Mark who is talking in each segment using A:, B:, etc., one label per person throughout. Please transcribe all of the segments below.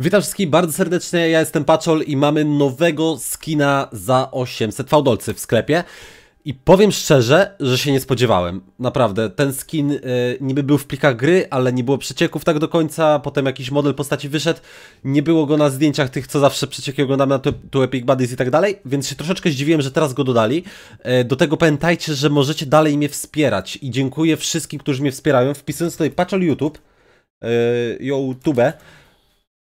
A: Witam wszystkich bardzo serdecznie, ja jestem Paczol i mamy nowego skina za 800 fałdolcy w sklepie. I powiem szczerze, że się nie spodziewałem. Naprawdę, ten skin y, niby był w plikach gry, ale nie było przecieków tak do końca. Potem jakiś model postaci wyszedł, nie było go na zdjęciach tych, co zawsze przecieki oglądamy na tu, tu Epic Buddies i tak dalej, więc się troszeczkę zdziwiłem, że teraz go dodali. Y, do tego pamiętajcie, że możecie dalej mnie wspierać i dziękuję wszystkim, którzy mnie wspierają, wpisując tutaj Paczol YouTube, y, e, YouTube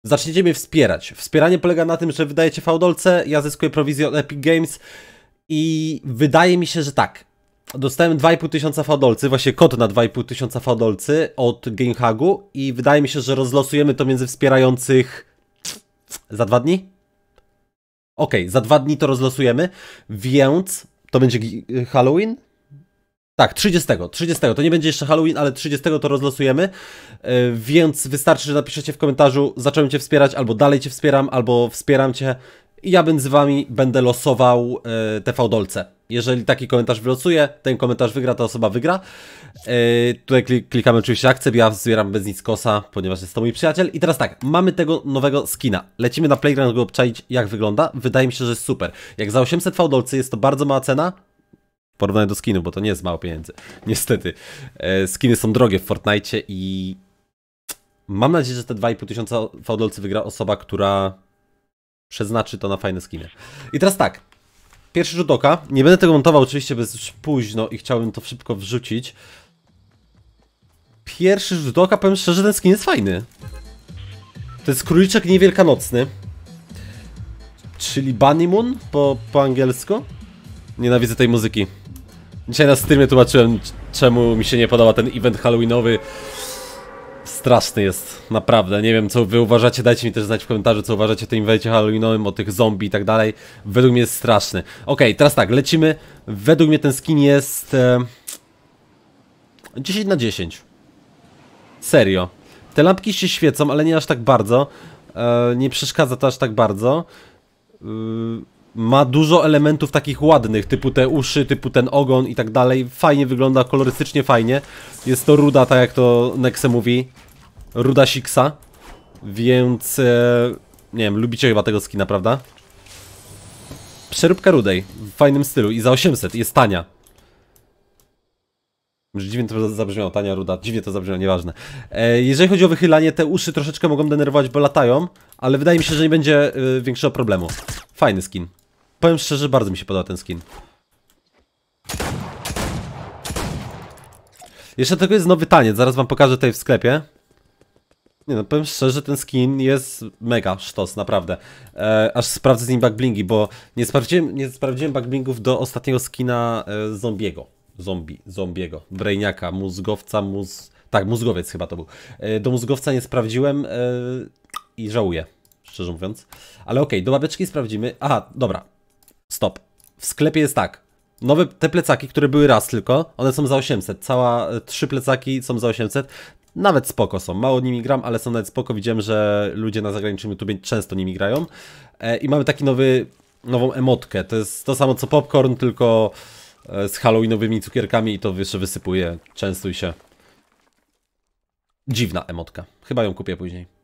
A: Zaczniecie mnie wspierać. Wspieranie polega na tym, że wydajecie fałdolce, ja zyskuję prowizję od Epic Games i wydaje mi się, że tak. Dostałem 2,5 tysiąca fałdolcy, właśnie kod na 2,5 tysiąca fałdolcy od Gamehagu i wydaje mi się, że rozlosujemy to między wspierających za dwa dni? Okej, okay, za dwa dni to rozlosujemy, więc to będzie Halloween? Tak, 30. 30. To nie będzie jeszcze Halloween, ale 30 to rozlosujemy. E, więc wystarczy, że napiszecie w komentarzu, zacząłem cię wspierać, albo dalej cię wspieram, albo wspieram cię. I ja będę z wami będę losował TV e, te Jeżeli taki komentarz wylosuje, ten komentarz wygra, ta osoba wygra. Yy, tutaj klik klikamy oczywiście akcję, ja zbieram bez nic kosa, ponieważ jest to mój przyjaciel. I teraz tak, mamy tego nowego skina. Lecimy na Playground, żeby obczaić jak wygląda. Wydaje mi się, że jest super. Jak za 800 fałdolcy jest to bardzo mała cena, porównaniu do skinów, bo to nie jest mało pieniędzy. Niestety. E, skiny są drogie w Fortnite i mam nadzieję, że te 2,5 tysiąca fałdolcy wygra osoba, która przeznaczy to na fajne skiny. I teraz tak. Pierwszy rzut oka. Nie będę tego montował oczywiście, bo jest późno i chciałbym to szybko wrzucić. Pierwszy rzut oka, powiem szczerze, ten skin jest fajny. To jest króliczek niewielkanocny. Czyli Bunny Moon po, po angielsku. Nienawidzę tej muzyki. Dzisiaj na streamie tłumaczyłem, czemu mi się nie podoba ten event halloweenowy. Straszny jest, naprawdę. Nie wiem, co wy uważacie, dajcie mi też znać w komentarzu, co uważacie o tym evencie halloweenowym, o tych zombie i tak dalej. Według mnie jest straszny. Ok, teraz tak, lecimy. Według mnie ten skin jest... E... 10 na 10. Serio. Te lampki się świecą, ale nie aż tak bardzo. E, nie przeszkadza to aż tak bardzo. E ma dużo elementów takich ładnych, typu te uszy, typu ten ogon i tak dalej. Fajnie wygląda, kolorystycznie fajnie. Jest to ruda, tak jak to Nexe mówi. Ruda Sixa. Więc... E, nie wiem, lubicie chyba tego skina, prawda? Przeróbka rudej, w fajnym stylu i za 800, jest tania. Dziwnie to zabrzmiało, tania ruda, dziwnie to zabrzmiało, nieważne. E, jeżeli chodzi o wychylanie, te uszy troszeczkę mogą denerwować, bo latają, ale wydaje mi się, że nie będzie e, większego problemu. Fajny skin. Powiem szczerze, bardzo mi się podoba ten skin. Jeszcze tego jest nowy taniec, zaraz wam pokażę tutaj w sklepie. Nie no, powiem szczerze, ten skin jest mega sztos, naprawdę. E, aż sprawdzę z nim backblingi, bo nie sprawdziłem, nie sprawdziłem backblingów do ostatniego skina e, zombiego. Zombie, zombiego, brainiaka, mózgowca, mózg... Tak, mózgowiec chyba to był. E, do mózgowca nie sprawdziłem e, i żałuję, szczerze mówiąc. Ale okej, okay, do babeczki sprawdzimy. Aha, dobra, stop. W sklepie jest tak. Nowe te plecaki, które były raz tylko, one są za 800. Cała e, trzy plecaki są za 800. Nawet spoko są. Mało nimi gram, ale są nawet spoko. Widziałem, że ludzie na zagranicznym YouTube często nimi grają. E, I mamy taki nowy, nową emotkę. To jest to samo co popcorn, tylko e, z halloweenowymi cukierkami i to jeszcze wysypuje. Częstuj się. Dziwna emotka. Chyba ją kupię później.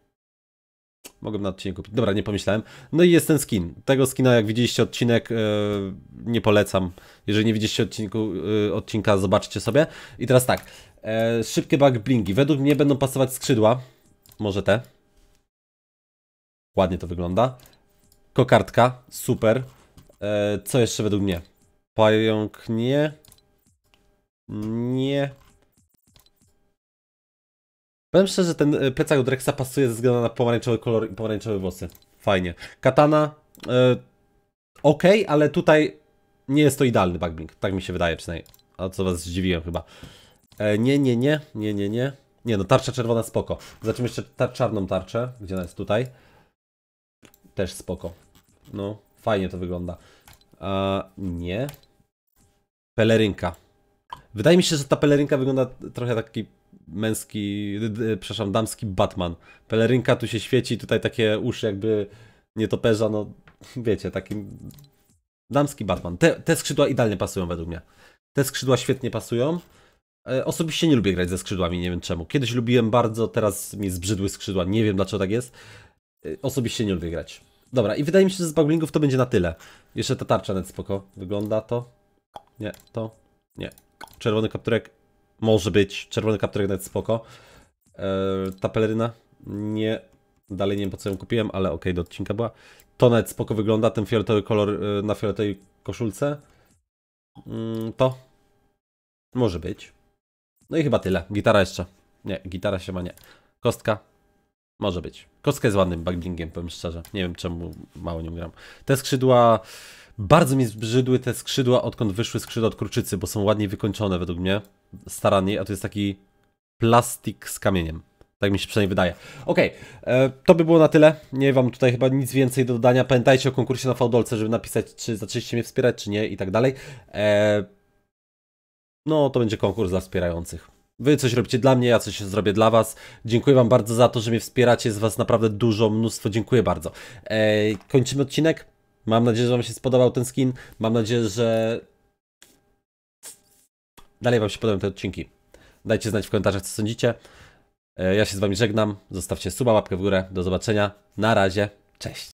A: Mogłem na odcinku kupić. Dobra, nie pomyślałem. No i jest ten skin. Tego skina, jak widzieliście odcinek, yy, nie polecam. Jeżeli nie widzieliście odcinku, yy, odcinka, zobaczcie sobie. I teraz tak. Yy, szybkie backblingi. Według mnie będą pasować skrzydła. Może te. Ładnie to wygląda. Kokardka. Super. co jeszcze według mnie? Pająk nie. Nie. Powiem szczerze, ten e, plecak od Rexa pasuje ze względu na pomarańczowy kolor i pomarańczowe włosy. Fajnie. Katana, e, ok, ale tutaj nie jest to idealny backblink, tak mi się wydaje przynajmniej. A co was zdziwiłem chyba. E, nie, nie, nie, nie, nie, nie. Nie no, tarcza czerwona spoko. Zobaczymy jeszcze tar czarną tarczę, gdzie ona jest tutaj. Też spoko. No, fajnie to wygląda. E, nie. Pelerynka. Wydaje mi się, że ta pelerynka wygląda trochę taki męski, przepraszam, damski Batman. Pelerynka tu się świeci, tutaj takie uszy jakby nietoperza, no wiecie, taki damski Batman. Te, te skrzydła idealnie pasują według mnie. Te skrzydła świetnie pasują. E, osobiście nie lubię grać ze skrzydłami, nie wiem czemu. Kiedyś lubiłem bardzo, teraz mi zbrzydły skrzydła, nie wiem dlaczego tak jest. E, osobiście nie lubię grać. Dobra, i wydaje mi się, że z bowlingów to będzie na tyle. Jeszcze ta tarcza net spoko. Wygląda to? Nie, to? Nie. Czerwony kapturek może być. Czerwony kapturek nawet spoko. E, ta peleryna nie... Dalej nie wiem po co ją kupiłem, ale ok, do odcinka była. To nawet spoko wygląda, ten fioletowy kolor e, na fioletowej koszulce. Mm, to może być. No i chyba tyle. Gitara jeszcze. Nie, gitara się ma nie. Kostka. Może być. Kostka jest ładnym backblingiem, powiem szczerze. Nie wiem czemu mało nie gram. Te skrzydła... Bardzo mi zbrzydły te skrzydła, odkąd wyszły skrzydła od kurczycy, bo są ładnie wykończone według mnie starannie, a to jest taki plastik z kamieniem. Tak mi się przynajmniej wydaje. Okej, okay, e, to by było na tyle. Nie mam tutaj chyba nic więcej do dodania. Pamiętajcie o konkursie na Faudolce, żeby napisać, czy zaczęliście mnie wspierać, czy nie i tak dalej. E, no, to będzie konkurs dla wspierających. Wy coś robicie dla mnie, ja coś zrobię dla Was. Dziękuję Wam bardzo za to, że mnie wspieracie. Z Was naprawdę dużo, mnóstwo. Dziękuję bardzo. E, kończymy odcinek. Mam nadzieję, że Wam się spodobał ten skin. Mam nadzieję, że dalej Wam się podobają te odcinki. Dajcie znać w komentarzach, co sądzicie. E, ja się z Wami żegnam. Zostawcie suba, łapkę w górę. Do zobaczenia. Na razie. Cześć.